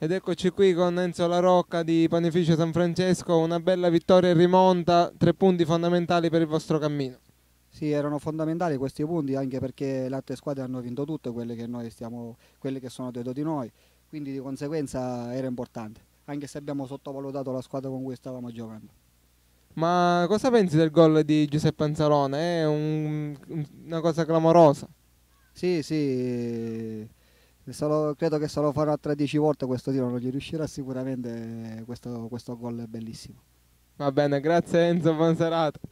Ed eccoci qui con Enzo La Rocca di Panificio San Francesco, una bella vittoria in rimonta, tre punti fondamentali per il vostro cammino. Sì, erano fondamentali questi punti anche perché le altre squadre hanno vinto tutte quelle che, stiamo, quelle che sono dietro di noi, quindi di conseguenza era importante, anche se abbiamo sottovalutato la squadra con cui stavamo giocando. Ma cosa pensi del gol di Giuseppe Anzalone? È un, una cosa clamorosa. Sì, sì, Solo, credo che se lo farà 13 volte questo tiro non gli riuscirà sicuramente eh, questo, questo gol è bellissimo. Va bene, grazie Enzo, buon serata.